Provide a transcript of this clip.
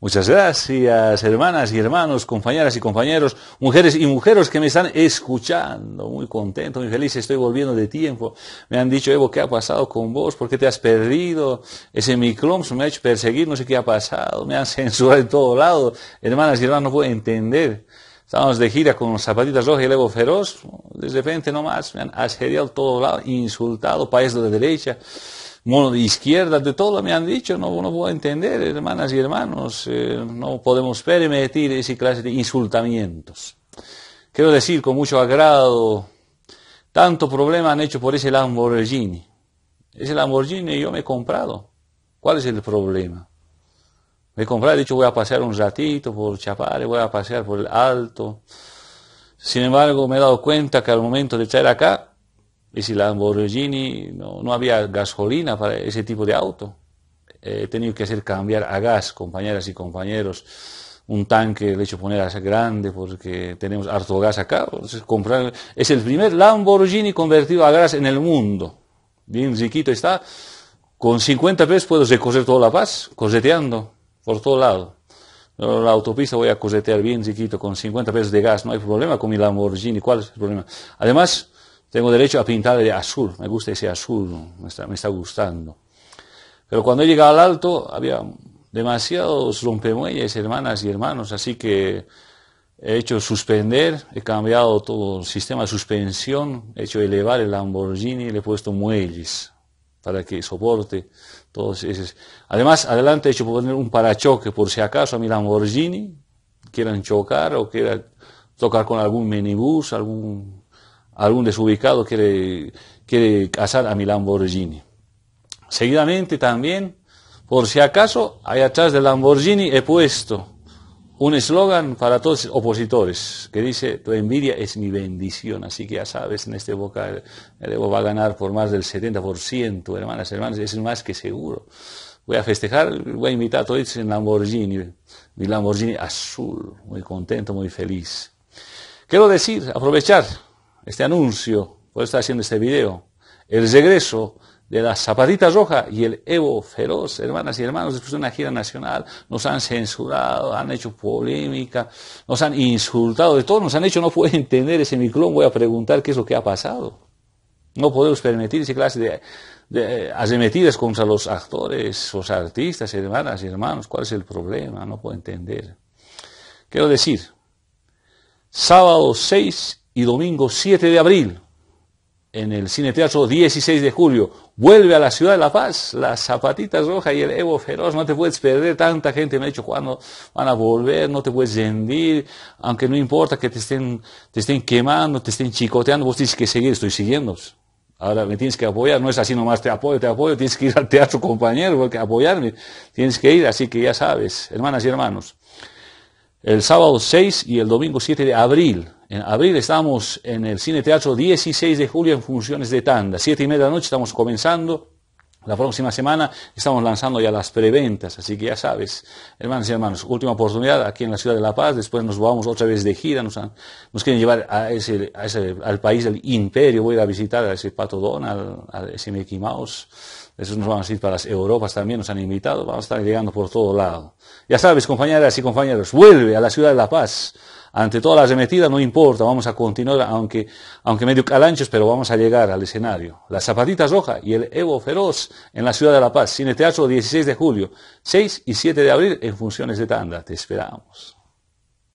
Muchas gracias, hermanas y hermanos, compañeras y compañeros, mujeres y mujeres que me están escuchando. Muy contento, muy feliz, estoy volviendo de tiempo. Me han dicho, Evo, ¿qué ha pasado con vos? ¿Por qué te has perdido? Ese microms me ha hecho perseguir, no sé qué ha pasado. Me han censurado en todo lado. Hermanas y hermanos, no puedo entender. Estábamos de gira con zapatitas rojas y el Evo feroz. De repente nomás me han asediado todo lado, insultado, país de derecha mono de izquierda, de todo me han dicho, no, no puedo entender, hermanas y hermanos, eh, no podemos permitir ese clase de insultamientos. Quiero decir con mucho agrado, tanto problema han hecho por ese Lamborghini. Ese Lamborghini yo me he comprado. ¿Cuál es el problema? Me he comprado, he dicho voy a pasear un ratito por Chapare, voy a pasear por el Alto. Sin embargo, me he dado cuenta que al momento de traer acá, y si Lamborghini no, había gasolina para ese tipo de auto, he tenido que hacer cambiar a gas, compañeras y compañeros. Un tanque le he hecho poner a grande porque tenemos harto gas acá. comprar, es el primer Lamborghini convertido a gas en el mundo. Bien riquito está. Con 50 pesos puedo recorrer toda La Paz, coseteando por todo lado. La autopista voy a cosetear bien chiquito con 50 pesos de gas, no hay problema con mi Lamborghini, ¿cuál es el problema? Además, tengo derecho a pintar de azul, me gusta ese azul, me está, gustando. Pero cuando he llegado al alto había demasiados rompemuelles, hermanas y hermanos, así que he hecho suspender, he cambiado todo el sistema de suspensión, he hecho elevar el Lamborghini, y le he puesto muelles para que soporte todos esos. Además, adelante he hecho poner un parachoque por si acaso a mi Lamborghini quieran chocar o quieran tocar con algún minibús, algún algún desubicado quiere, quiere casar a mi Lamborghini. Seguidamente también, por si acaso, ahí atrás del Lamborghini he puesto un eslogan para todos los opositores que dice, tu envidia es mi bendición. Así que ya sabes, en este Boca el Evo va a ganar por más del 70%, hermanas, hermanos, es más que seguro. Voy a festejar, voy a invitar a todos en Lamborghini, mi Lamborghini azul, muy contento, muy feliz. Quiero decir, aprovechar este anuncio, por estar haciendo este video, el regreso de las zapatitas roja y el Evo feroz, hermanas y hermanos, después de una gira nacional, nos han censurado, han hecho polémica, nos han insultado, de todo nos han hecho, no puedo entender ese miclón, voy a preguntar qué es lo que ha pasado. No podemos permitir esa clase de, de arremetidas contra los actores, los artistas, hermanas y hermanos, ¿cuál es el problema? No puedo entender. Quiero decir, sábado 6 y domingo 7 de abril en el Cine Teatro 16 de julio. Vuelve a la ciudad de La Paz, las zapatitas rojas y el Evo feroz. No te puedes perder, tanta gente me ha dicho, cuando van a volver? No te puedes rendir, aunque no importa que te estén, te estén quemando, te estén chicoteando, vos tienes que seguir, estoy siguiendo. Ahora me tienes que apoyar, no es así nomás te apoyo, te apoyo, tienes que ir al teatro compañero, porque apoyarme, tienes que ir, así que ya sabes, hermanas y hermanos. El sábado 6 y el domingo 7 de abril, en abril estamos en el Cine Teatro 16 de julio en funciones de tanda. Siete y media de la noche estamos comenzando. La próxima semana estamos lanzando ya las preventas, así que ya sabes, hermanos y hermanos, última oportunidad aquí en la ciudad de La Paz, después nos vamos otra vez de gira, nos, nos quieren llevar a ese, al país del imperio, voy a visitar a ese Pato Donald, a ese Mickey Mouse, nos vamos a ir para las Europas también, nos han invitado, vamos a estar llegando por todo lado. Ya sabes, compañeras y compañeros, vuelve a la ciudad de La Paz ante todas las remetidas, no importa, vamos a continuar, aunque, aunque medio calanchos, pero vamos a llegar al escenario. Las zapatitas rojas y el Evo Feroz en la ciudad de La Paz, Cine Teatro 16 de julio, 6 y 7 de abril en funciones de tanda. Te esperamos.